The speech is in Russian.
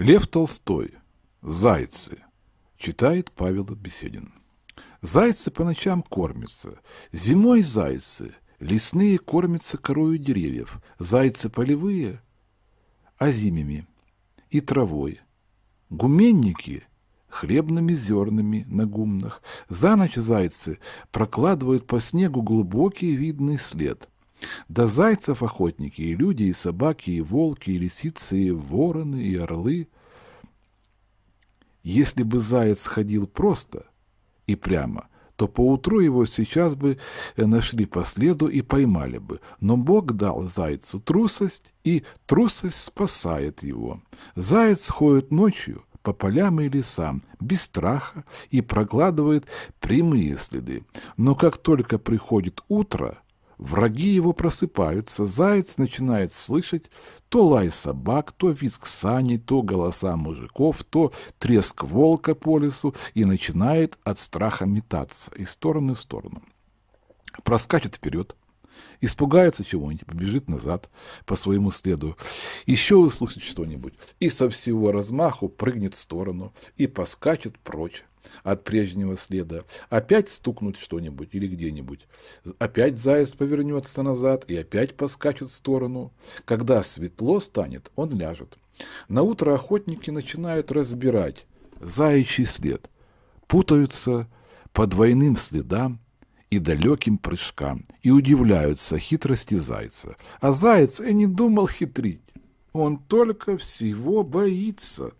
Лев Толстой. Зайцы. Читает Павел Беседин. Зайцы по ночам кормятся. Зимой зайцы. Лесные кормятся корою деревьев. Зайцы полевые, а озимими и травой. Гуменники – хлебными зернами на гумнах. За ночь зайцы прокладывают по снегу глубокий видный след – до зайцев охотники, и люди, и собаки, и волки, и лисицы, и вороны, и орлы. Если бы заяц ходил просто и прямо, то поутру его сейчас бы э, нашли по следу и поймали бы. Но Бог дал зайцу трусость, и трусость спасает его. Заяц ходит ночью, по полям и лесам, без страха, и прокладывает прямые следы. Но как только приходит утро – Враги его просыпаются, заяц начинает слышать то лай собак, то визг сани, то голоса мужиков, то треск волка по лесу и начинает от страха метаться из стороны в сторону. Проскачет вперед, Испугается чего-нибудь, побежит назад по своему следу. Еще услышит что-нибудь и со всего размаху прыгнет в сторону и поскачет прочь от прежнего следа. Опять стукнуть что-нибудь или где-нибудь. Опять заяц повернется назад и опять поскачет в сторону. Когда светло станет, он ляжет. На утро охотники начинают разбирать заячий след. Путаются по двойным следам, и далеким прыжкам, и удивляются хитрости зайца. А заяц и не думал хитрить. Он только всего боится.